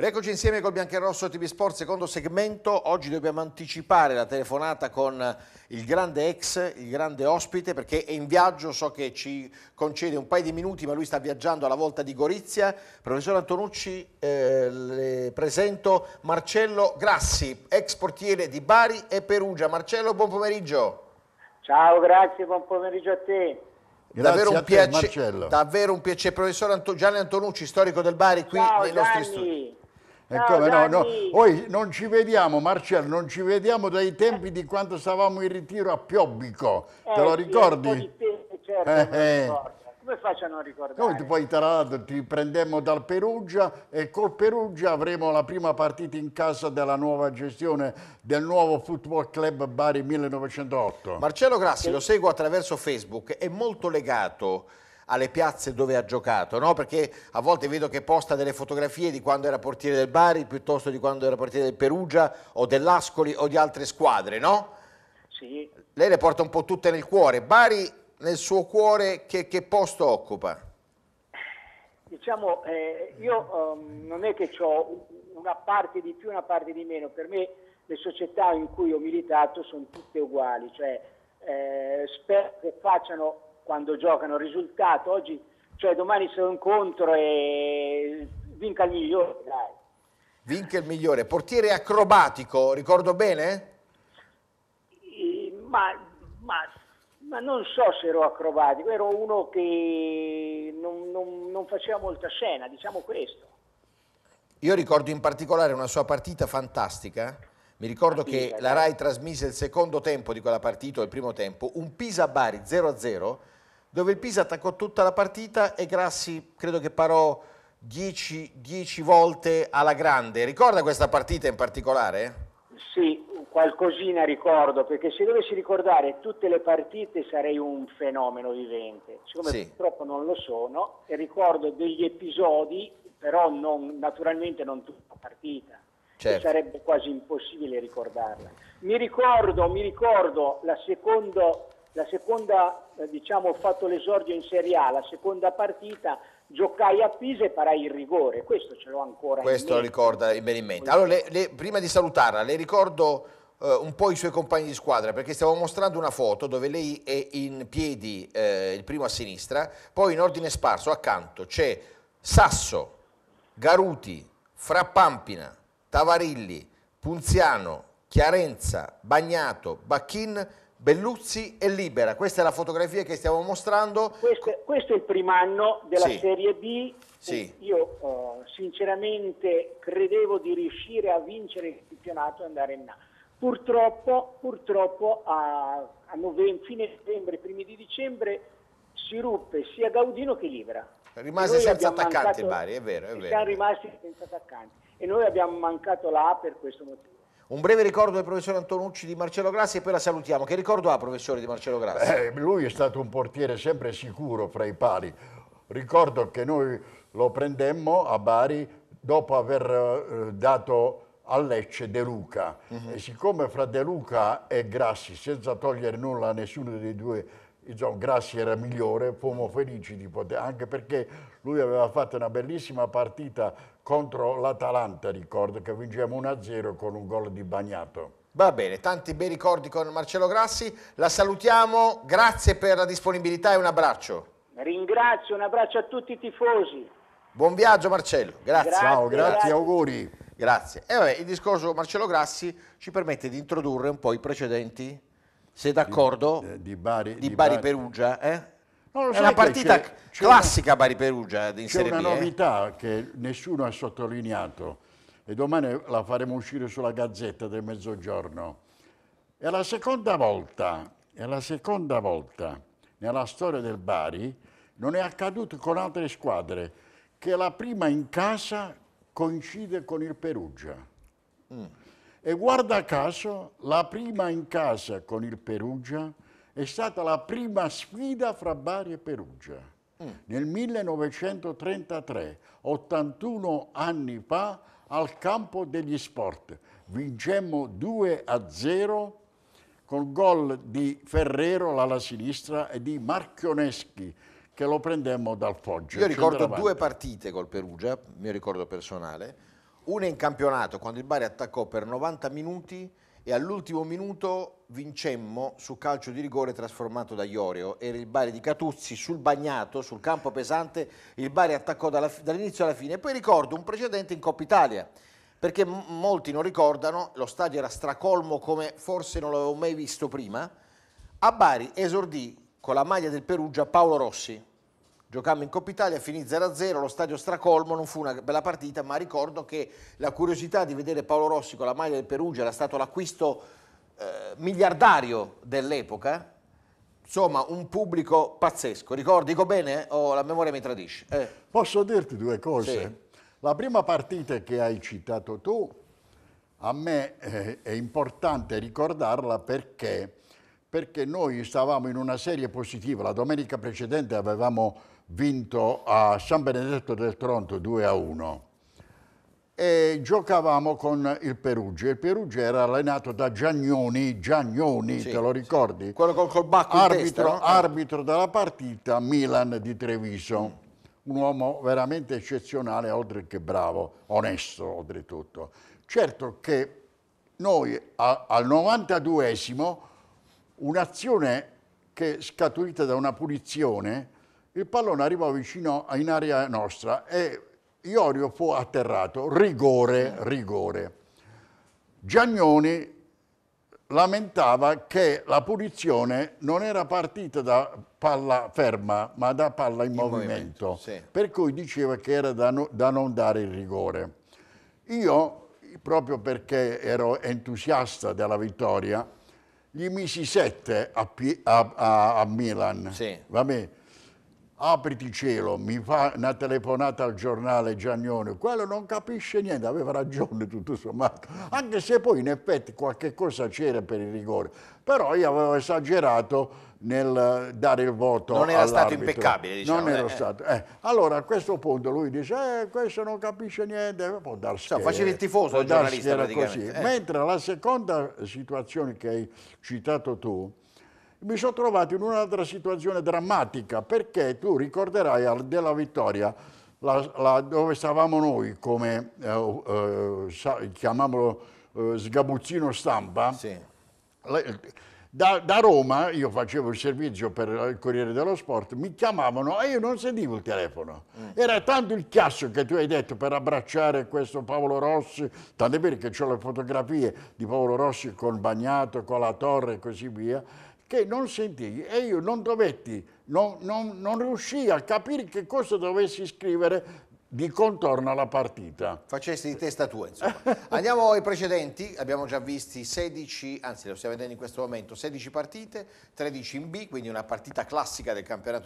Eccoci insieme col Rosso TV Sport, secondo segmento. Oggi dobbiamo anticipare la telefonata con il grande ex, il grande ospite, perché è in viaggio, so che ci concede un paio di minuti, ma lui sta viaggiando alla volta di Gorizia. Professor Antonucci, eh, le presento Marcello Grassi, ex portiere di Bari e Perugia. Marcello, buon pomeriggio. Ciao, grazie, buon pomeriggio a te. Davvero un, davvero un, piacere, davvero un piacere, Professore Anto Gianni Antonucci, storico del Bari, qui Ciao, nei nostri Gianni. studi. E eh, come no, no, Noi non ci vediamo, Marcello, non ci vediamo dai tempi di quando stavamo in ritiro a Piobbico. Eh, Te lo eh, ricordi? Sì, più, certo, eh, eh. Come faccio a non ricordare? Noi poi tra l'altro ti prendemmo dal Perugia e col Perugia avremo la prima partita in casa della nuova gestione del nuovo Football Club Bari 1908. Marcello Grassi che... lo seguo attraverso Facebook, è molto legato alle piazze dove ha giocato, no? perché a volte vedo che posta delle fotografie di quando era portiere del Bari piuttosto di quando era portiere del Perugia o dell'Ascoli o di altre squadre, no? Sì. Lei le porta un po' tutte nel cuore. Bari nel suo cuore che, che posto occupa? Diciamo, eh, io um, non è che ho una parte di più, una parte di meno, per me le società in cui ho militato sono tutte uguali, cioè eh, spero che facciano quando giocano, risultato, oggi, cioè domani se lo incontro e vinca il migliore, dai. Vinca il migliore, portiere acrobatico, ricordo bene? E, ma, ma, ma, non so se ero acrobatico, ero uno che non, non, non faceva molta scena, diciamo questo. Io ricordo in particolare una sua partita fantastica, mi ricordo che la RAI trasmise il secondo tempo di quella partita, il primo tempo, un Pisa-Bari 0-0, dove il Pisa attaccò tutta la partita e Grassi credo che parò 10, volte alla grande. Ricorda questa partita in particolare? Sì, qualcosina ricordo, perché se dovessi ricordare tutte le partite sarei un fenomeno vivente. Siccome sì. purtroppo non lo sono, e ricordo degli episodi, però non, naturalmente non tutta la partita. Certo. Sarebbe quasi impossibile ricordarla. Mi ricordo, mi ricordo la seconda la seconda, eh, diciamo, ho fatto l'esordio in Serie A, la seconda partita giocai a Pisa e parai il rigore, questo ce l'ho ancora Questo lo ricorda bene in mente. Allora, le, le, prima di salutarla, le ricordo eh, un po' i suoi compagni di squadra, perché stavo mostrando una foto dove lei è in piedi, eh, il primo a sinistra, poi in ordine sparso accanto c'è Sasso, Garuti, Frappampina, Tavarilli, Punziano, Chiarenza, Bagnato, Bacchin, Belluzzi è libera, questa è la fotografia che stiamo mostrando. Questo, questo è il primo anno della sì. Serie B, sì. io eh, sinceramente credevo di riuscire a vincere il campionato e andare in A. Purtroppo, purtroppo a, a novembre, fine novembre, primi di dicembre si ruppe sia Gaudino che Libera. Rimase senza attaccanti mancato, Bari, è vero, è vero. Siamo rimasti senza attaccanti e noi abbiamo mancato la A per questo motivo. Un breve ricordo del professor Antonucci di Marcello Grassi e poi la salutiamo. Che ricordo ha, professore, di Marcello Grassi? Eh, lui è stato un portiere sempre sicuro fra i pali. Ricordo che noi lo prendemmo a Bari dopo aver eh, dato a Lecce De Luca. Uh mhm. -huh. E siccome fra De Luca e Grassi, senza togliere nulla a nessuno dei due John Grassi era migliore, fummo felici di poter, anche perché lui aveva fatto una bellissima partita contro l'Atalanta, ricordo, che vincevamo 1-0 con un gol di bagnato. Va bene, tanti bei ricordi con Marcello Grassi, la salutiamo, grazie per la disponibilità e un abbraccio. Ringrazio, un abbraccio a tutti i tifosi. Buon viaggio Marcello, grazie. grazie Ciao, grazie, grazie. auguri. Grazie. E vabbè, il discorso Marcello Grassi ci permette di introdurre un po' i precedenti sei d'accordo? Di, eh, di, Bari, di, di Bari, Bari, Perugia, eh? No, è una partita c'è, c'è classica una, Bari Perugia in Serie B. C'è una eh? novità eh? che nessuno ha sottolineato e domani la faremo uscire sulla Gazzetta del Mezzogiorno. È la seconda volta, è la seconda volta nella storia del Bari, non è accaduto con altre squadre, che la prima in casa coincide con il Perugia. Mm. E guarda caso, la prima in casa con il Perugia è stata la prima sfida fra Bari e Perugia. Mm. Nel 1933, 81 anni fa, al campo degli sport. vincemmo 2 a 0 col gol di Ferrero, l'ala sinistra, e di Marchioneschi, che lo prendemmo dal Foggia. Io ricordo due partite col Perugia, mio ricordo personale una in campionato, quando il Bari attaccò per 90 minuti e all'ultimo minuto vincemmo su calcio di rigore trasformato da Iorio. Era il Bari di Catuzzi sul bagnato, sul campo pesante, il Bari attaccò dall'inizio alla fine. E poi ricordo un precedente in Coppa Italia, perché molti non ricordano, lo stadio era stracolmo come forse non l'avevo mai visto prima. A Bari esordì con la maglia del Perugia Paolo Rossi, Giocammo in Coppa Italia, finì 0-0, lo stadio stracolmo, non fu una bella partita, ma ricordo che la curiosità di vedere Paolo Rossi con la maglia del Perugia era stato l'acquisto eh, miliardario dell'epoca. Insomma, un pubblico pazzesco. Ricordi, dico bene eh? o la memoria mi tradisce? Eh. Posso dirti due cose? Sì. La prima partita che hai citato tu, a me eh, è importante ricordarla perché perché noi stavamo in una serie positiva, la domenica precedente avevamo vinto a San Benedetto del Tronto 2 a 1 e giocavamo con il Perugia. Il Perugia era allenato da Giagnoni, Giagnoni, sì, te lo ricordi? Sì. Quello col, col bacco arbitro, testa, no? arbitro della partita Milan di Treviso. Un uomo veramente eccezionale, oltre che bravo, onesto oltretutto. Certo che noi a, al 92esimo un'azione che è scaturita da una punizione, il pallone arrivò vicino in area nostra e Iorio fu atterrato, rigore, rigore. Giagnoni lamentava che la punizione non era partita da palla ferma, ma da palla in, in movimento, movimento sì. per cui diceva che era da, no, da non dare il rigore. Io, proprio perché ero entusiasta della vittoria, gli misi 7 a, a, a, a Milan, sì apriti cielo, mi fa una telefonata al giornale Giannone, quello non capisce niente, aveva ragione tutto sommato, anche se poi in effetti qualche cosa c'era per il rigore, però io avevo esagerato nel eh, dare il voto Non era stato impeccabile, diciamo. Non ero eh. stato. Eh. Allora a questo punto lui dice, eh, questo non capisce niente, può darsi cioè, Facevi il tifoso, il giornalista Così. Eh. Mentre la seconda situazione che hai citato tu, mi sono trovato in un'altra situazione drammatica perché tu ricorderai della vittoria la, la, dove stavamo noi come eh, eh, chiamiamolo eh, sgabuzzino stampa sì. da, da, Roma io facevo il servizio per il Corriere dello Sport mi chiamavano e io non sentivo il telefono mm. era tanto il chiasso che tu hai detto per abbracciare questo Paolo Rossi tant'è vero che ho le fotografie di Paolo Rossi con Bagnato con la Torre e così via che non sentii e io non dovetti, non, non, non riuscii a capire che cosa dovessi scrivere di contorno alla partita. Facesti di testa tua, insomma. Andiamo ai precedenti, abbiamo già visti 16, anzi lo stiamo vedendo in questo momento, 16 partite, 13 in B, quindi una partita classica del campionato.